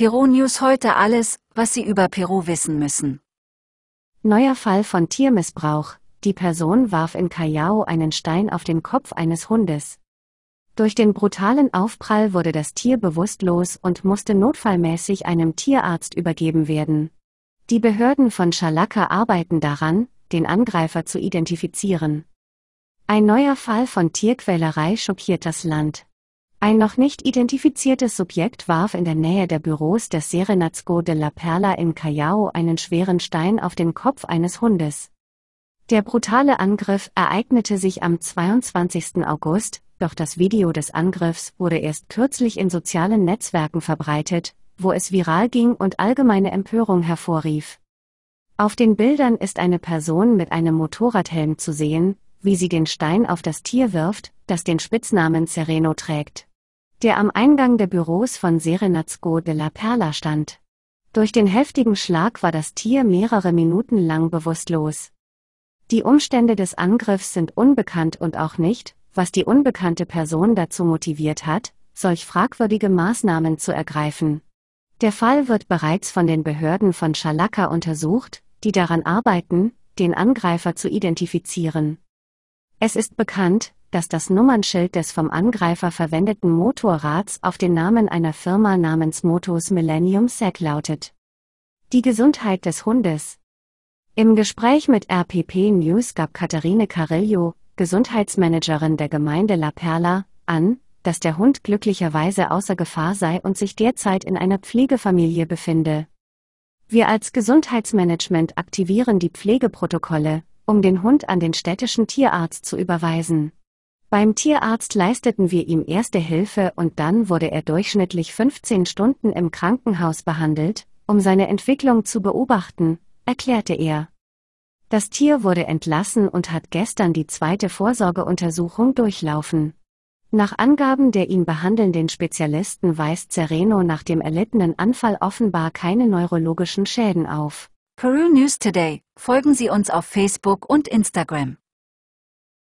Peru News heute alles, was Sie über Peru wissen müssen. Neuer Fall von Tiermissbrauch. Die Person warf in Callao einen Stein auf den Kopf eines Hundes. Durch den brutalen Aufprall wurde das Tier bewusstlos und musste notfallmäßig einem Tierarzt übergeben werden. Die Behörden von Schalaka arbeiten daran, den Angreifer zu identifizieren. Ein neuer Fall von Tierquälerei schockiert das Land. Ein noch nicht identifiziertes Subjekt warf in der Nähe der Büros des Serenazgo de la Perla in Callao einen schweren Stein auf den Kopf eines Hundes. Der brutale Angriff ereignete sich am 22. August, doch das Video des Angriffs wurde erst kürzlich in sozialen Netzwerken verbreitet, wo es viral ging und allgemeine Empörung hervorrief. Auf den Bildern ist eine Person mit einem Motorradhelm zu sehen, wie sie den Stein auf das Tier wirft, das den Spitznamen Sereno trägt der am Eingang der Büros von Serenazgo de la Perla stand. Durch den heftigen Schlag war das Tier mehrere Minuten lang bewusstlos. Die Umstände des Angriffs sind unbekannt und auch nicht, was die unbekannte Person dazu motiviert hat, solch fragwürdige Maßnahmen zu ergreifen. Der Fall wird bereits von den Behörden von Schalaka untersucht, die daran arbeiten, den Angreifer zu identifizieren. Es ist bekannt, dass das Nummernschild des vom Angreifer verwendeten Motorrads auf den Namen einer Firma namens Motos Millennium Sec lautet. Die Gesundheit des Hundes. Im Gespräch mit RPP News gab Katharine Carillo, Gesundheitsmanagerin der Gemeinde La Perla, an, dass der Hund glücklicherweise außer Gefahr sei und sich derzeit in einer Pflegefamilie befinde. Wir als Gesundheitsmanagement aktivieren die Pflegeprotokolle, um den Hund an den städtischen Tierarzt zu überweisen. Beim Tierarzt leisteten wir ihm erste Hilfe und dann wurde er durchschnittlich 15 Stunden im Krankenhaus behandelt, um seine Entwicklung zu beobachten, erklärte er. Das Tier wurde entlassen und hat gestern die zweite Vorsorgeuntersuchung durchlaufen. Nach Angaben der ihn behandelnden Spezialisten weist Sereno nach dem erlittenen Anfall offenbar keine neurologischen Schäden auf. Peru News Today. Folgen Sie uns auf Facebook und Instagram.